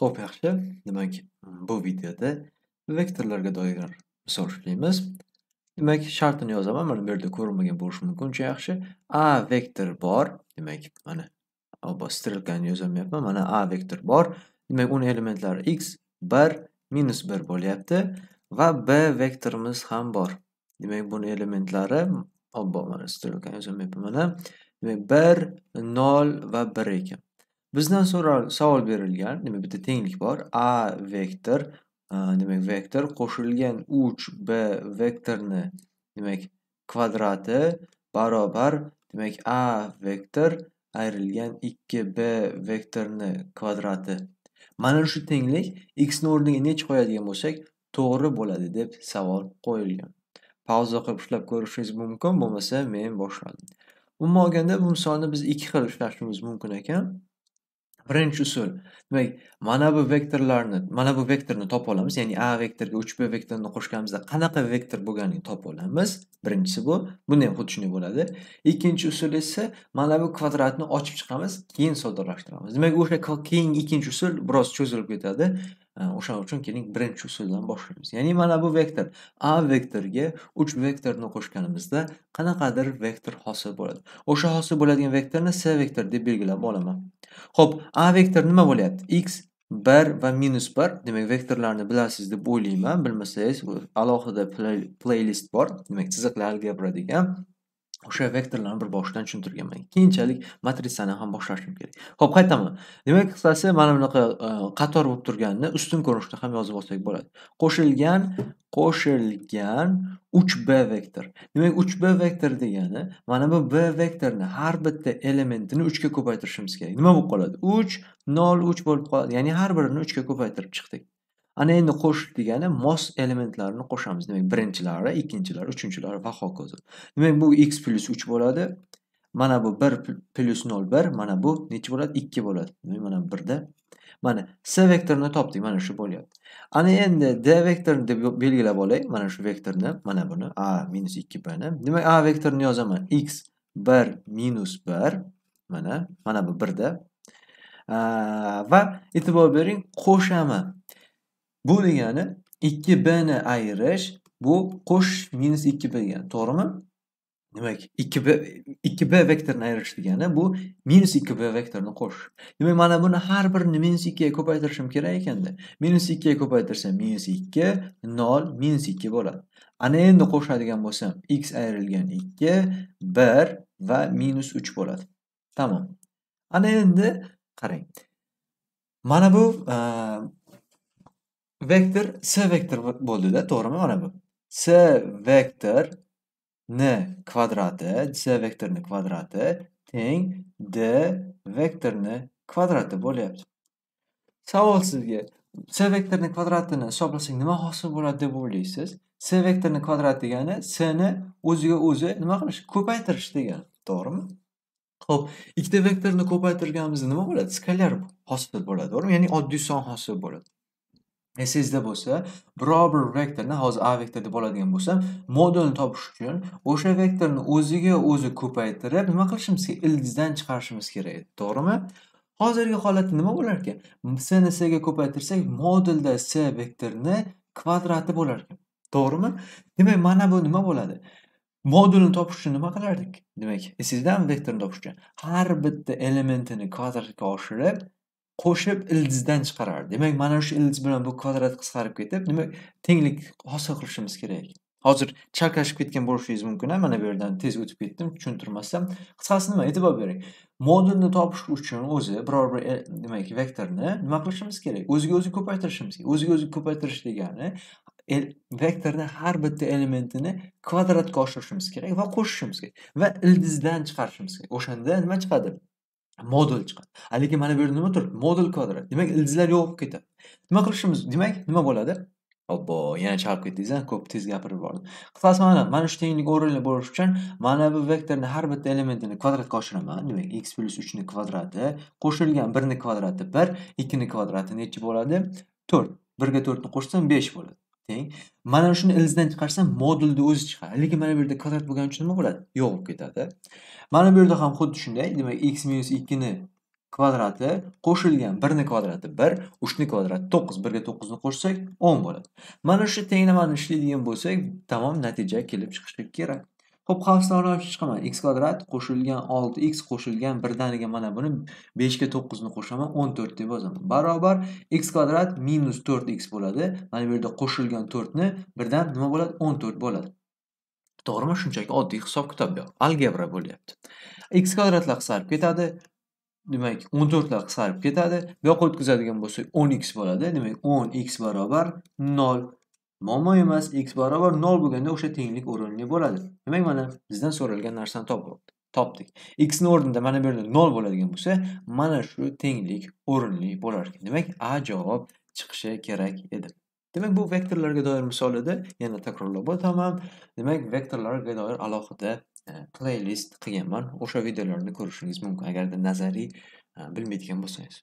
Xo'p, yaxshi. Demak, bu videoda vektorlarga doir misol ishlaymiz. Demak, shartini yozaman. Mana bu yerda ko'rinmagan bo'lishi mumkin, juda yaxshi. A vektor bor. Demak, mana oba strelkani yozamayapman. Mana A vektor bor. Demak, uning elementlari x 1 minus 1 bo'lyapti va B vektorimiz ham bor. Demak, buni elementlari obbo mana strelkani yozamayapman. Mana demak 1, 0 va 1 ekan. Bizdan so'ral savol berilgan, demak bitta tenglik bor. A vektor, demak vektor qo'shilgan 3b vektorni, demak kvadrati barobar, demak A vektor ayrilgan 2b vektorni kvadrati. Mana shu tenglik x ni o'rniga necha qo'yadigan bo'lsak, to'g'ri bo'ladi deb savol qo'yilgan. Pauza qilib ushlab ko'rishingiz mumkin, bo'lmasa men boshladim. Umuman olganda bu misolni biz ikki xil ushlashimiz mumkin ekan. birinchi usul demak mana bu vektorlarni mana bu vektorni topa olamiz ya'ni a vektorga uch b vektorini qo'shganimizda qanaqa vektor bo'lganini topa olamiz birinchisi bu bunda ham xuddi shunday bo'ladi ikkinchi usul esa mana bu kvadratni ochib chiqamiz keyin soddalashtiramiz demak o'sha keyingi ikkinchi usul biroz cho'zilib ketadi o'sha uchun keling birinchi usuldan boshlaymiz ya'ni mana bu vektor a vektorga uch vektorni qo'shganimizda qanaqadir vektor hosil bo'ladi o'sha hosil bo'ladigan vektorni s vektor deb belgilab olaman ho'p a vektor nima bo'lyapti x bir va minus bir demak vektorlarni bilasiz deb o'ylayman bilmasangiz alohida playlist bor demak chiziqli algebra degan o'sha vektorlarni bir boshidan tushuntirganman keyinchalik matritsani ham boshlashim kerak ho'p qaytaman demak qisqasi mana bunaqa e, qator bo'lib turganini ustun ko'rinishda ham yozib olsak bo'ladi qo'shilgan qo'shilgan uch b vektor demak uch b vektor degani mana bu b vektorni har bitta elementini uchga ko'paytirishimiz kerak nima bo'lib qoladi uch nol uch bo'lib qoladi ya'ni har birini uchga ko'paytirib chiqdik ana endi qo'shish degani mos elementlarni qo'shamiz demak birinchilari ikkinchilari uchinchilari va hokazo demak bu x plyus uch bo'ladi mana bu bir plyus nol bir mana bu necha bo'ladi ikki bo'ladi demak mana birda mana s vektorini topdik mana shu bo'lyapti ana endi d vektorini deb belgilab olay mana shu vektorni mana buni a minus ikki bni demak a vektorini yozaman x bir minus bir mana mana bu birda va e'tibor bering qo'shami Bu degani 2b ni ayirish bu qo'sh minus 2b degani to'g'rimi demak 2b 2b vektorini ayirish degani bu minus 2b vektorini qo'sh. demak mana buni har birini minus 2 ga ko'paytirishim kerak ekanda minus 2 ga ko'paytirsam minus 2 0 minus 2 bo'ladi ana endi qo'shadigan bo'lsam x ayrilgan 2 1 va minus 3 bo'ladi tamom ana endi qarang mana bu vektor s vektor bo'ldida to'g'rimi mana bu s vektor n kvadrati s vektorni kvadrati teng d vektorni kvadrati bo'lyapti savol sizga s vektorni kvadratini hisoblasak nima hosil bo'ladi deb o'ylaysiz s vektorni kvadrati degani ni o'ziga o'zi nima qilish ko'paytirish degani to'g'rimi Xo'p, ikkita vektorni ko'paytirganimizda nima bo'ladi? skalyar hosil bo'ladi, to'g'rimi? Ya'ni oddiy son hosil bo'ladi. Essangizda bo'lsa, biror bir vektorni hozir a vektor deb oladigan bo'lsam, modulni topish uchun o'sha vektorni o'ziga o'zi ko'paytirib, nima qilishimiz kerak? Ildizdan chiqarishimiz kerak edi, to'g'rimi? Hozirgi holatda nima bo'lar ekan? c c ga ko'paytirsak, modulda c vektorni kvadrati bo'lar ekan. To'g'rimi? Demak, mana bu nima bo'ladi? Modulni topish uchun nima qilardik? Demak, esizdami vektorni topish uchun? Har bitta elementini kvadratga oshirib, qo'shib ildizdan chiqarardi demak mana shu ildiz bilan bu kvadrat qisqarib ketib demak tenglik hosil qilishimiz kerak hozir chalkashib ketgan bo'lishingiz mumkin mana bu yerdan tez o'tib ketdim tushuntirmasdan qisqasi nima e'tibor bering modulni topish uchun o'zi biror bir e, demak vektorni nima qilishimiz kerak o'ziga o'zi ko'paytirishimiz kerak o'ziga o'zi ko'paytirish degani e, vektorni har bitta elementini kvadratga oshirishimiz kerak va qo'shishimiz kerak va ildizdan chiqarishimiz kerak o'shanda nima chiqadi modul chiqadi lekin mana bu yerda nima turibdi modul kvadrat demak ildizlar yo'q bo'lib ketadi nima qilishimiz demak nima bo'ladi obbo yana chalib ketdingiz ko'p tez gapirib yubordim qisqasi mana mana shu tenglik o'rinli bo'lishi uchun mana bu vektorni har bitta elementini kvadratga oshiraman demak x plyus uchni kvadrati qo'shilgan birni kvadrati bir ikkini kvadrati nechi bo'ladi to'rt birga to'rtni qo'shsam besh bo'ladi teng mana shuni ildizdan chiqarsa modulni o'zi chiqadi lekin mana bu yerda kvadrat bo'lgani uchun nima bo'ladi yo'q bo'lib ketadi mana bu yerda ham xuddi shunday demak x minus ikkini kvadrati qo'shilgan birni kvadrati bir uchni kvadrati to'qqiz birga to'qqizni qo'shsak o'n bo'ladi mana shu tenglamani ishlaydigan bo'lsak tamom natija kelib chiqishi kerak Xo'p, xavfsizroq chiqaman. x kvadrat qo'shilgan 6x qo'shilgan birdaniga mana buni 5 ga 9 ni qo'shaman, 14 deb yozaman. Barobar x kvadrat minus 4x bo'ladi. Mana bu yerda qo'shilgan 4 ni birdan nima bo'ladi? 14 bo'ladi. To'g'rimi? Shunchaki oddiy hisob kitob bu. Algebra bo'lyapti. x kvadratlar qisqarib ketadi. Demak, 14 lar qisqarib ketadi. Bu yoqqa o'tkazadigan bo'lsak, 10x bo'ladi. Demak, 10x barobar 0. muammo emas x barobar nol bo'lganda o'sha tenglik o'rinli bo'ladi demak mana bizdan so'ralgan narsani topdik topdik xni o'rnida mana bu yerda nol bo'ladigan bo'lsa mana shu tenglik o'rinli bo'lar ekan demak a javob chiqishi kerak edi demak bu vektorlarga doir misol edi yana takrorlab o'taman demak vektorlarga doir alohida e, playlist qilganman o'sha videolarni ko'rishingiz mumkin agarda nazariy e, bilmaydigan bo'lsangiz